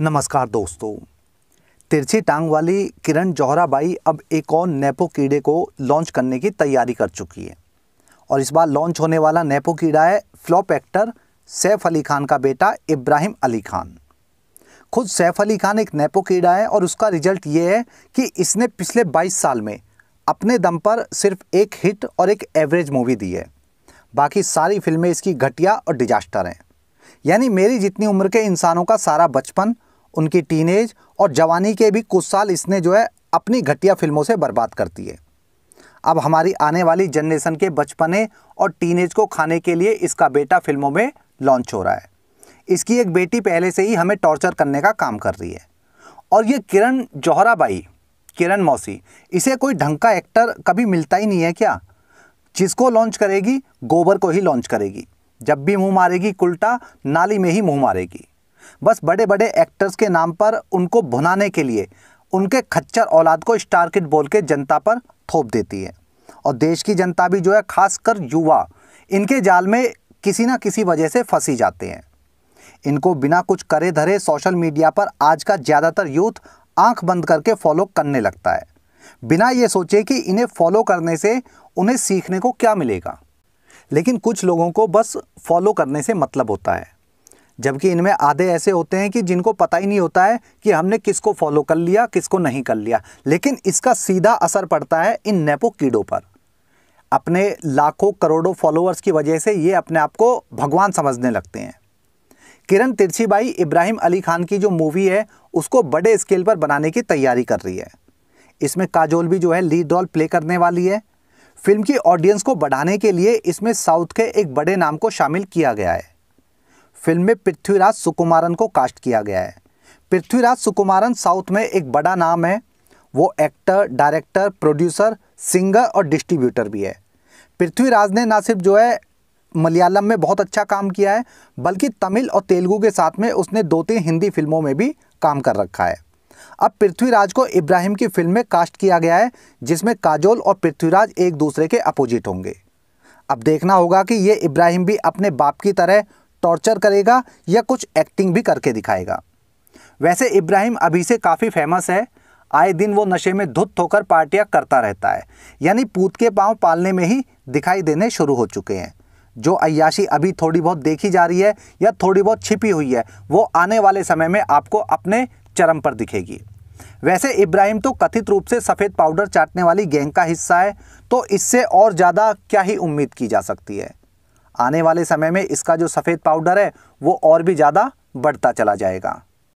नमस्कार दोस्तों तिरछी टांग वाली किरण जौहरा बाई अब एक और नेपो कीड़े को लॉन्च करने की तैयारी कर चुकी है और इस बार लॉन्च होने वाला नेपो कीड़ा है फ्लॉप एक्टर सैफ अली खान का बेटा इब्राहिम अली खान खुद सैफ अली खान एक नेपो कीड़ा है और उसका रिजल्ट ये है कि इसने पिछले 22 साल में अपने दम पर सिर्फ एक हिट और एक एवरेज मूवी दी है बाकी सारी फिल्में इसकी घटिया और डिजास्टर हैं यानी मेरी जितनी उम्र के इंसानों का सारा बचपन उनकी टीनेज और जवानी के भी कुछ साल इसने जो है अपनी घटिया फिल्मों से बर्बाद करती है अब हमारी आने वाली जनरेशन के बचपने और टीनेज को खाने के लिए इसका बेटा फिल्मों में लॉन्च हो रहा है इसकी एक बेटी पहले से ही हमें टॉर्चर करने का काम कर रही है और ये किरण जौहरा बाई किरण मौसी इसे कोई ढंग का एक्टर कभी मिलता ही नहीं है क्या जिसको लॉन्च करेगी गोबर को ही लॉन्च करेगी जब भी मुंह मारेगी उल्टा नाली में ही मुंह मारेगी बस बड़े बड़े एक्टर्स के नाम पर उनको भुनाने के लिए उनके खच्चर औलाद को स्टार किट बोल के जनता पर थोप देती है और देश की जनता भी जो है खासकर युवा इनके जाल में किसी ना किसी वजह से फंसी जाते हैं इनको बिना कुछ करे धरे सोशल मीडिया पर आज का ज़्यादातर यूथ आंख बंद करके फॉलो करने लगता है बिना ये सोचे कि इन्हें फॉलो करने से उन्हें सीखने को क्या मिलेगा लेकिन कुछ लोगों को बस फॉलो करने से मतलब होता है जबकि इनमें आधे ऐसे होते हैं कि जिनको पता ही नहीं होता है कि हमने किसको फॉलो कर लिया किसको नहीं कर लिया लेकिन इसका सीधा असर पड़ता है इन नेपो कीड़ों पर अपने लाखों करोड़ों फॉलोअर्स की वजह से ये अपने आप को भगवान समझने लगते हैं किरण तिरछीबाई इब्राहिम अली खान की जो मूवी है उसको बड़े स्केल पर बनाने की तैयारी कर रही है इसमें काजोल भी जो है लीड रोल प्ले करने वाली है फिल्म की ऑडियंस को बढ़ाने के लिए इसमें साउथ के एक बड़े नाम को शामिल किया गया है फिल्म में पृथ्वीराज सुकुमारन को कास्ट किया गया है पृथ्वीराज सुकुमारन साउथ में एक बड़ा नाम है वो एक्टर डायरेक्टर प्रोड्यूसर सिंगर और डिस्ट्रीब्यूटर भी है पृथ्वीराज ने ना सिर्फ जो है मलयालम में बहुत अच्छा काम किया है बल्कि तमिल और तेलुगु के साथ में उसने दो तीन हिंदी फिल्मों में भी काम कर रखा है अब पृथ्वीराज को इब्राहिम की फिल्म में कास्ट किया गया है जिसमें काजोल और पृथ्वीराज एक दूसरे के अपोजिट होंगे अब देखना होगा कि ये इब्राहिम भी अपने बाप की तरह टॉर्चर करेगा या कुछ एक्टिंग भी करके दिखाएगा वैसे इब्राहिम अभी से काफ़ी फेमस है आए दिन वो नशे में धुत होकर पार्टियां करता रहता है यानी पूत के पांव पालने में ही दिखाई देने शुरू हो चुके हैं जो अयाशी अभी थोड़ी बहुत देखी जा रही है या थोड़ी बहुत छिपी हुई है वो आने वाले समय में आपको अपने चरम पर दिखेगी वैसे इब्राहिम तो कथित रूप से सफ़ेद पाउडर चाटने वाली गैंग का हिस्सा है तो इससे और ज़्यादा क्या ही उम्मीद की जा सकती है आने वाले समय में इसका जो सफ़ेद पाउडर है वो और भी ज़्यादा बढ़ता चला जाएगा